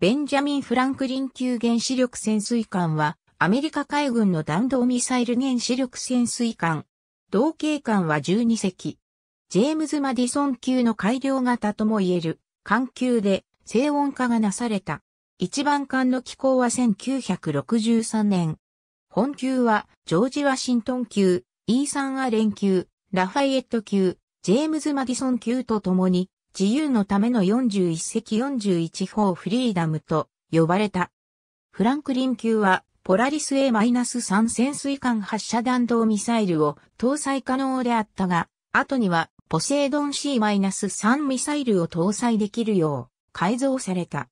ベンジャミン・フランクリン級原子力潜水艦は、アメリカ海軍の弾道ミサイル原子力潜水艦。同型艦は12隻。ジェームズ・マディソン級の改良型とも言える、艦級で静音化がなされた。一番艦の機構は1963年。本級は、ジョージ・ワシントン級、イーサン・アレン級、ラファイエット級、ジェームズ・マディソン級と共に、自由のための41隻41砲フリーダムと呼ばれた。フランクリン級はポラリス A-3 潜水艦発射弾道ミサイルを搭載可能であったが、後にはポセイドン C-3 ミサイルを搭載できるよう改造された。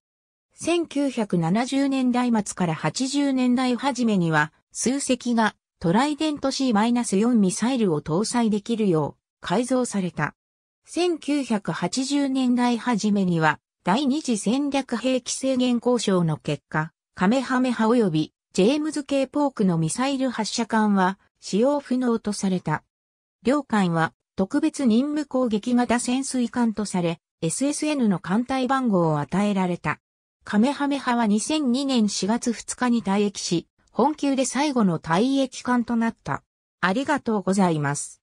1970年代末から80年代初めには数隻がトライデント C-4 ミサイルを搭載できるよう改造された。1980年代初めには、第二次戦略兵器制限交渉の結果、カメハメハ及びジェームズ・系ポークのミサイル発射艦は使用不能とされた。両艦は特別任務攻撃型潜水艦とされ、SSN の艦隊番号を与えられた。カメハメハは2002年4月2日に退役し、本級で最後の退役艦となった。ありがとうございます。